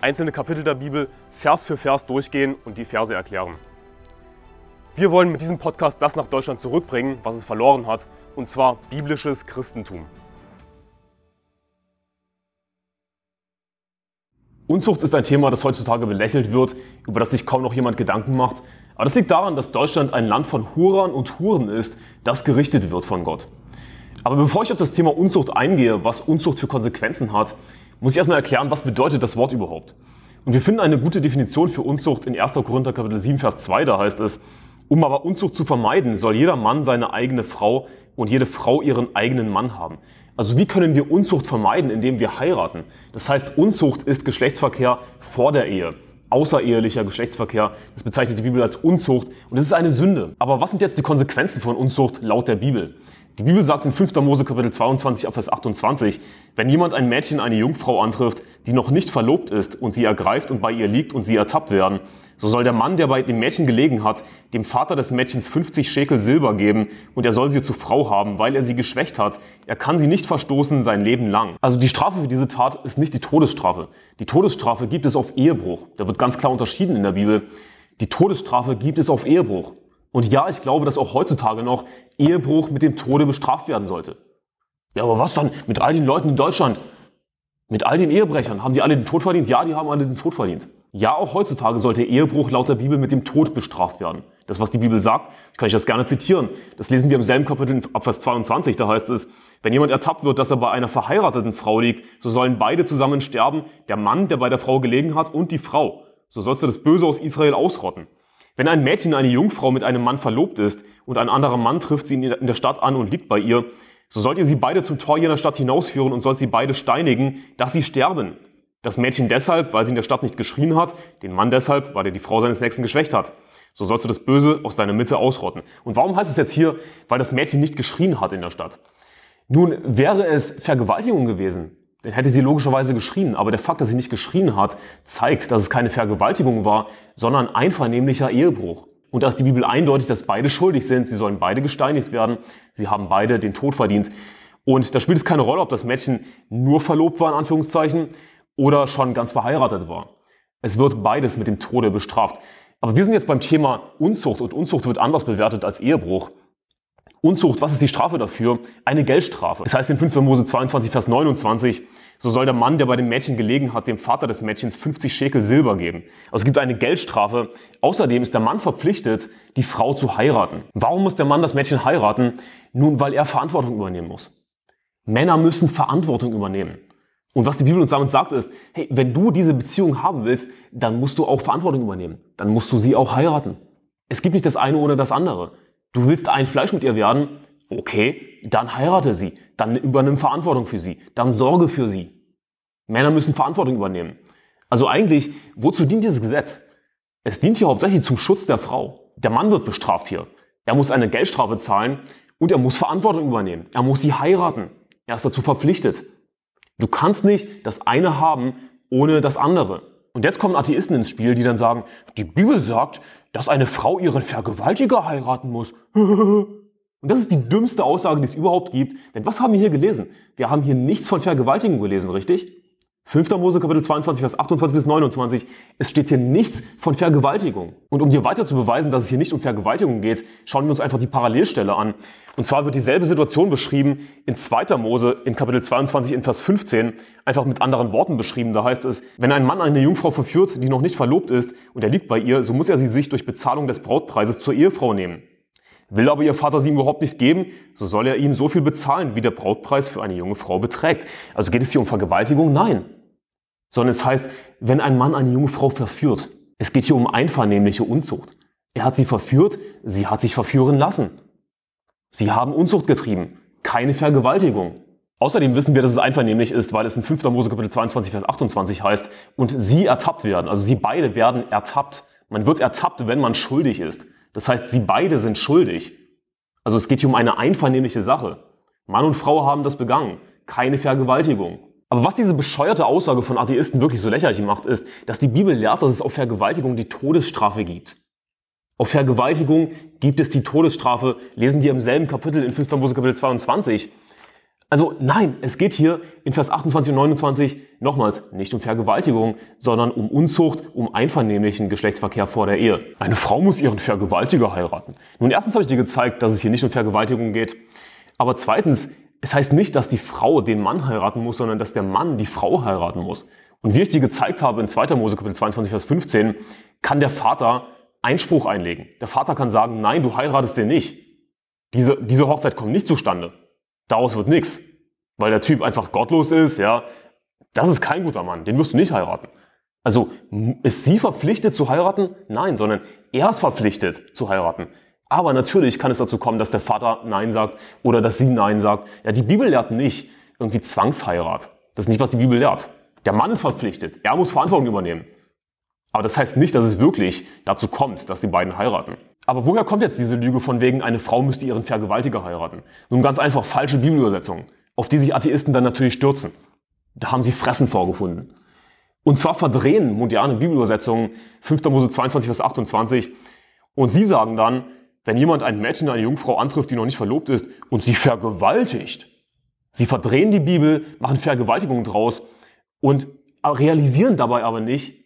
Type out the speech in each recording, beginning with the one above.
einzelne Kapitel der Bibel Vers für Vers durchgehen und die Verse erklären. Wir wollen mit diesem Podcast das nach Deutschland zurückbringen, was es verloren hat, und zwar biblisches Christentum. Unzucht ist ein Thema, das heutzutage belächelt wird, über das sich kaum noch jemand Gedanken macht. Aber das liegt daran, dass Deutschland ein Land von Hurern und Huren ist, das gerichtet wird von Gott. Aber bevor ich auf das Thema Unzucht eingehe, was Unzucht für Konsequenzen hat, muss ich erstmal erklären, was bedeutet das Wort überhaupt. Und wir finden eine gute Definition für Unzucht in 1. Korinther Kapitel 7, Vers 2, da heißt es, um aber Unzucht zu vermeiden, soll jeder Mann seine eigene Frau und jede Frau ihren eigenen Mann haben. Also wie können wir Unzucht vermeiden, indem wir heiraten? Das heißt, Unzucht ist Geschlechtsverkehr vor der Ehe außerehelicher Geschlechtsverkehr. Das bezeichnet die Bibel als Unzucht und das ist eine Sünde. Aber was sind jetzt die Konsequenzen von Unzucht laut der Bibel? Die Bibel sagt in 5. Mose Kapitel 22 ab Vers 28, wenn jemand ein Mädchen, eine Jungfrau antrifft, die noch nicht verlobt ist und sie ergreift und bei ihr liegt und sie ertappt werden, so soll der Mann, der bei dem Mädchen gelegen hat, dem Vater des Mädchens 50 Schekel Silber geben und er soll sie zur Frau haben, weil er sie geschwächt hat. Er kann sie nicht verstoßen sein Leben lang. Also die Strafe für diese Tat ist nicht die Todesstrafe. Die Todesstrafe gibt es auf Ehebruch. Da wird ganz klar unterschieden in der Bibel. Die Todesstrafe gibt es auf Ehebruch. Und ja, ich glaube, dass auch heutzutage noch Ehebruch mit dem Tode bestraft werden sollte. Ja, aber was dann mit all den Leuten in Deutschland? Mit all den Ehebrechern? Haben die alle den Tod verdient? Ja, die haben alle den Tod verdient. Ja, auch heutzutage sollte Ehebruch laut der Bibel mit dem Tod bestraft werden. Das, was die Bibel sagt, kann ich das gerne zitieren. Das lesen wir im selben Kapitel ab Vers 22. Da heißt es, wenn jemand ertappt wird, dass er bei einer verheirateten Frau liegt, so sollen beide zusammen sterben, der Mann, der bei der Frau gelegen hat, und die Frau. So sollst du das Böse aus Israel ausrotten. Wenn ein Mädchen, eine Jungfrau mit einem Mann verlobt ist und ein anderer Mann trifft sie in der Stadt an und liegt bei ihr, so sollt ihr sie beide zum Tor jener Stadt hinausführen und sollt sie beide steinigen, dass sie sterben. Das Mädchen deshalb, weil sie in der Stadt nicht geschrien hat, den Mann deshalb, weil er die Frau seines Nächsten geschwächt hat. So sollst du das Böse aus deiner Mitte ausrotten. Und warum heißt es jetzt hier, weil das Mädchen nicht geschrien hat in der Stadt? Nun, wäre es Vergewaltigung gewesen, dann hätte sie logischerweise geschrien. Aber der Fakt, dass sie nicht geschrien hat, zeigt, dass es keine Vergewaltigung war, sondern einvernehmlicher Ehebruch. Und dass die Bibel eindeutig, dass beide schuldig sind, sie sollen beide gesteinigt werden, sie haben beide den Tod verdient. Und da spielt es keine Rolle, ob das Mädchen nur verlobt war, in Anführungszeichen, oder schon ganz verheiratet war. Es wird beides mit dem Tode bestraft. Aber wir sind jetzt beim Thema Unzucht und Unzucht wird anders bewertet als Ehebruch. Unzucht, was ist die Strafe dafür? Eine Geldstrafe. Es das heißt in 5. Mose 22, Vers 29, so soll der Mann, der bei dem Mädchen gelegen hat, dem Vater des Mädchens 50 Schekel Silber geben. Also es gibt eine Geldstrafe. Außerdem ist der Mann verpflichtet, die Frau zu heiraten. Warum muss der Mann das Mädchen heiraten? Nun, weil er Verantwortung übernehmen muss. Männer müssen Verantwortung übernehmen. Und was die Bibel uns damit sagt, ist, hey, wenn du diese Beziehung haben willst, dann musst du auch Verantwortung übernehmen. Dann musst du sie auch heiraten. Es gibt nicht das eine ohne das andere. Du willst ein Fleisch mit ihr werden, okay, dann heirate sie. Dann übernimm Verantwortung für sie. Dann sorge für sie. Männer müssen Verantwortung übernehmen. Also eigentlich, wozu dient dieses Gesetz? Es dient hier hauptsächlich zum Schutz der Frau. Der Mann wird bestraft hier. Er muss eine Geldstrafe zahlen und er muss Verantwortung übernehmen. Er muss sie heiraten. Er ist dazu verpflichtet. Du kannst nicht das eine haben ohne das andere. Und jetzt kommen Atheisten ins Spiel, die dann sagen, die Bibel sagt, dass eine Frau ihren Vergewaltiger heiraten muss. Und das ist die dümmste Aussage, die es überhaupt gibt. Denn was haben wir hier gelesen? Wir haben hier nichts von Vergewaltigung gelesen, richtig? 5. Mose Kapitel 22, Vers 28 bis 29. Es steht hier nichts von Vergewaltigung. Und um dir weiter zu beweisen, dass es hier nicht um Vergewaltigung geht, schauen wir uns einfach die Parallelstelle an. Und zwar wird dieselbe Situation beschrieben in 2. Mose in Kapitel 22 in Vers 15, einfach mit anderen Worten beschrieben. Da heißt es, wenn ein Mann eine Jungfrau verführt, die noch nicht verlobt ist und er liegt bei ihr, so muss er sie sich durch Bezahlung des Brautpreises zur Ehefrau nehmen. Will aber ihr Vater sie ihm überhaupt nicht geben, so soll er ihm so viel bezahlen, wie der Brautpreis für eine junge Frau beträgt. Also geht es hier um Vergewaltigung? Nein sondern es heißt, wenn ein Mann eine junge Frau verführt. Es geht hier um einvernehmliche Unzucht. Er hat sie verführt, sie hat sich verführen lassen. Sie haben Unzucht getrieben, keine Vergewaltigung. Außerdem wissen wir, dass es einvernehmlich ist, weil es in 5. Mose Kapitel 22, Vers 28 heißt, und sie ertappt werden, also sie beide werden ertappt. Man wird ertappt, wenn man schuldig ist. Das heißt, sie beide sind schuldig. Also es geht hier um eine einvernehmliche Sache. Mann und Frau haben das begangen, keine Vergewaltigung. Aber was diese bescheuerte Aussage von Atheisten wirklich so lächerlich macht, ist, dass die Bibel lehrt, dass es auf Vergewaltigung die Todesstrafe gibt. Auf Vergewaltigung gibt es die Todesstrafe, lesen wir im selben Kapitel in 5. Mose Kapitel 22. Also nein, es geht hier in Vers 28 und 29 nochmals nicht um Vergewaltigung, sondern um Unzucht, um einvernehmlichen Geschlechtsverkehr vor der Ehe. Eine Frau muss ihren Vergewaltiger heiraten. Nun, erstens habe ich dir gezeigt, dass es hier nicht um Vergewaltigung geht. Aber zweitens, es heißt nicht, dass die Frau den Mann heiraten muss, sondern dass der Mann die Frau heiraten muss. Und wie ich dir gezeigt habe in 2. Mose Kapitel 22, Vers 15, kann der Vater Einspruch einlegen. Der Vater kann sagen, nein, du heiratest den nicht. Diese, diese Hochzeit kommt nicht zustande. Daraus wird nichts. Weil der Typ einfach gottlos ist, ja. Das ist kein guter Mann, den wirst du nicht heiraten. Also ist sie verpflichtet zu heiraten? Nein, sondern er ist verpflichtet zu heiraten. Aber natürlich kann es dazu kommen, dass der Vater Nein sagt oder dass sie Nein sagt. Ja, die Bibel lehrt nicht irgendwie Zwangsheirat. Das ist nicht, was die Bibel lehrt. Der Mann ist verpflichtet. Er muss Verantwortung übernehmen. Aber das heißt nicht, dass es wirklich dazu kommt, dass die beiden heiraten. Aber woher kommt jetzt diese Lüge von wegen, eine Frau müsste ihren Vergewaltiger heiraten? Nun ganz einfach falsche Bibelübersetzungen, auf die sich Atheisten dann natürlich stürzen. Da haben sie Fressen vorgefunden. Und zwar verdrehen moderne Bibelübersetzungen 5. Mose 22, Vers 28. Und sie sagen dann, wenn jemand ein Mädchen, eine Jungfrau antrifft, die noch nicht verlobt ist und sie vergewaltigt, sie verdrehen die Bibel, machen Vergewaltigung draus und realisieren dabei aber nicht,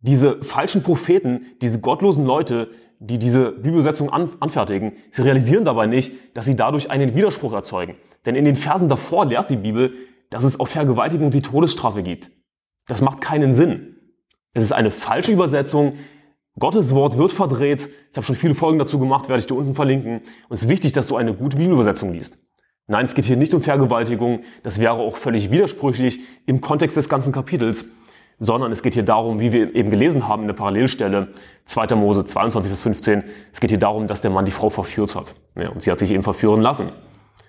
diese falschen Propheten, diese gottlosen Leute, die diese Bibelsetzung an, anfertigen, sie realisieren dabei nicht, dass sie dadurch einen Widerspruch erzeugen. Denn in den Versen davor lehrt die Bibel, dass es auf Vergewaltigung die Todesstrafe gibt. Das macht keinen Sinn. Es ist eine falsche Übersetzung, Gottes Wort wird verdreht. Ich habe schon viele Folgen dazu gemacht, werde ich dir unten verlinken. Und es ist wichtig, dass du eine gute Bibelübersetzung liest. Nein, es geht hier nicht um Vergewaltigung. Das wäre auch völlig widersprüchlich im Kontext des ganzen Kapitels. Sondern es geht hier darum, wie wir eben gelesen haben in der Parallelstelle 2. Mose 22 bis 15. Es geht hier darum, dass der Mann die Frau verführt hat. Ja, und sie hat sich eben verführen lassen.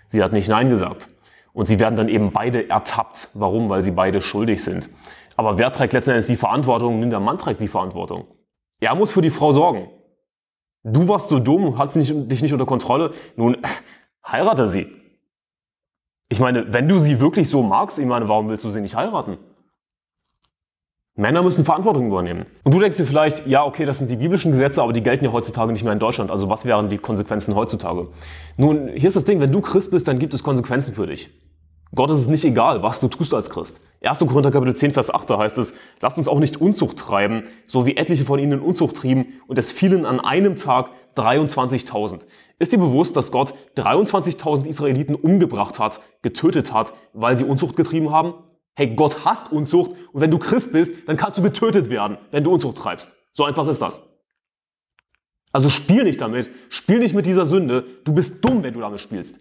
Sie hat nicht Nein gesagt. Und sie werden dann eben beide ertappt. Warum? Weil sie beide schuldig sind. Aber wer trägt letzten Endes die Verantwortung? Nun, der Mann trägt die Verantwortung. Er muss für die Frau sorgen. Du warst so dumm, hast nicht, dich nicht unter Kontrolle. Nun, heirate sie. Ich meine, wenn du sie wirklich so magst, ich meine, warum willst du sie nicht heiraten? Männer müssen Verantwortung übernehmen. Und du denkst dir vielleicht, ja, okay, das sind die biblischen Gesetze, aber die gelten ja heutzutage nicht mehr in Deutschland. Also was wären die Konsequenzen heutzutage? Nun, hier ist das Ding, wenn du Christ bist, dann gibt es Konsequenzen für dich. Gott ist es nicht egal, was du tust als Christ. 1. Korinther Kapitel 10, Vers 8, da heißt es, lasst uns auch nicht Unzucht treiben, so wie etliche von ihnen Unzucht trieben und es fielen an einem Tag 23.000. Ist dir bewusst, dass Gott 23.000 Israeliten umgebracht hat, getötet hat, weil sie Unzucht getrieben haben? Hey, Gott hasst Unzucht und wenn du Christ bist, dann kannst du getötet werden, wenn du Unzucht treibst. So einfach ist das. Also spiel nicht damit, spiel nicht mit dieser Sünde, du bist dumm, wenn du damit spielst.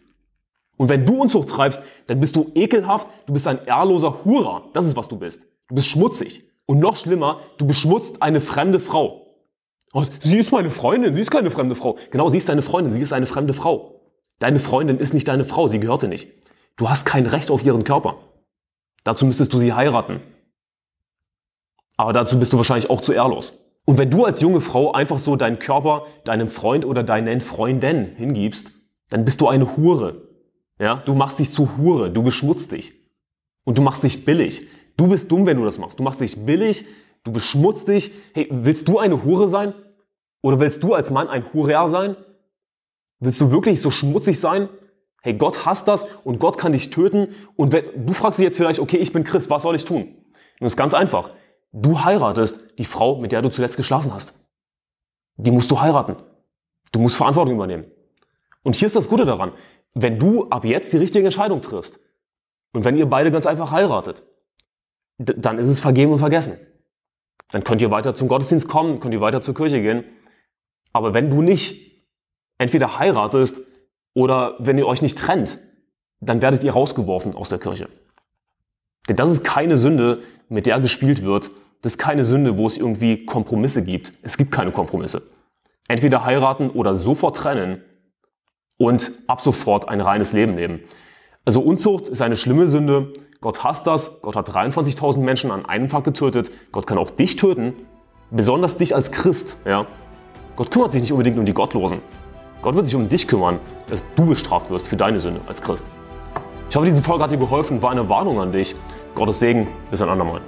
Und wenn du Unzucht treibst, dann bist du ekelhaft, du bist ein ehrloser Hurer. Das ist, was du bist. Du bist schmutzig. Und noch schlimmer, du beschmutzt eine fremde Frau. Oh, sie ist meine Freundin, sie ist keine fremde Frau. Genau, sie ist deine Freundin, sie ist eine fremde Frau. Deine Freundin ist nicht deine Frau, sie gehörte nicht. Du hast kein Recht auf ihren Körper. Dazu müsstest du sie heiraten. Aber dazu bist du wahrscheinlich auch zu ehrlos. Und wenn du als junge Frau einfach so deinen Körper deinem Freund oder deinen Freundin hingibst, dann bist du eine Hure. Ja? Du machst dich zu Hure, du beschmutzt dich. Und du machst dich billig. Du bist dumm, wenn du das machst. Du machst dich billig, du beschmutzt dich. Hey, willst du eine Hure sein? Oder willst du als Mann ein Hurer sein? Willst du wirklich so schmutzig sein? Hey, Gott hasst das und Gott kann dich töten. Und wenn, du fragst dich jetzt vielleicht, okay, ich bin Christ, was soll ich tun? Nun ist ganz einfach. Du heiratest die Frau, mit der du zuletzt geschlafen hast. Die musst du heiraten. Du musst Verantwortung übernehmen. Und hier ist das Gute daran wenn du ab jetzt die richtige Entscheidung triffst und wenn ihr beide ganz einfach heiratet, dann ist es vergeben und vergessen. Dann könnt ihr weiter zum Gottesdienst kommen, könnt ihr weiter zur Kirche gehen. Aber wenn du nicht entweder heiratest oder wenn ihr euch nicht trennt, dann werdet ihr rausgeworfen aus der Kirche. Denn das ist keine Sünde, mit der gespielt wird. Das ist keine Sünde, wo es irgendwie Kompromisse gibt. Es gibt keine Kompromisse. Entweder heiraten oder sofort trennen und ab sofort ein reines Leben leben. Also Unzucht ist eine schlimme Sünde. Gott hasst das. Gott hat 23.000 Menschen an einem Tag getötet. Gott kann auch dich töten. Besonders dich als Christ. Ja? Gott kümmert sich nicht unbedingt um die Gottlosen. Gott wird sich um dich kümmern, dass du bestraft wirst für deine Sünde als Christ. Ich hoffe, diese Folge hat dir geholfen, war eine Warnung an dich. Gottes Segen, bis ein andermal.